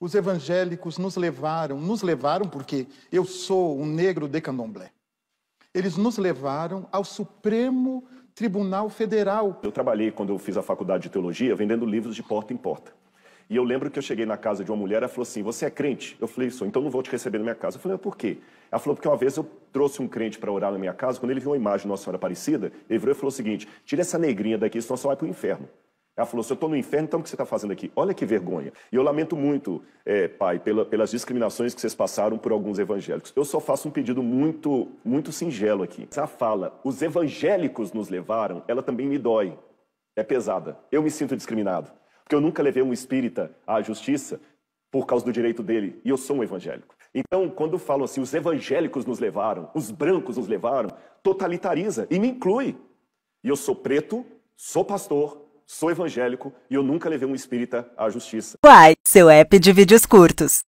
os evangélicos nos levaram, nos levaram porque eu sou um negro de candomblé. Eles nos levaram ao Supremo Tribunal Federal. Eu trabalhei, quando eu fiz a faculdade de teologia, vendendo livros de porta em porta. E eu lembro que eu cheguei na casa de uma mulher, ela falou assim: Você é crente? Eu falei: Sou, então não vou te receber na minha casa. Eu falei: Por quê? Ela falou: Porque uma vez eu trouxe um crente para orar na minha casa, quando ele viu uma imagem de Nossa Senhora Aparecida, ele virou e falou o seguinte: Tira essa negrinha daqui, senão você vai para o inferno. Ela falou: se eu estou no inferno, então o que você está fazendo aqui? Olha que vergonha. E eu lamento muito, é, pai, pela, pelas discriminações que vocês passaram por alguns evangélicos. Eu só faço um pedido muito, muito singelo aqui. essa fala, os evangélicos nos levaram, ela também me dói. É pesada. Eu me sinto discriminado. Porque eu nunca levei um espírita à justiça por causa do direito dele. E eu sou um evangélico. Então, quando falam assim, os evangélicos nos levaram, os brancos nos levaram, totalitariza e me inclui. E eu sou preto, sou pastor, sou evangélico e eu nunca levei um espírita à justiça. Uai, seu app de vídeos curtos.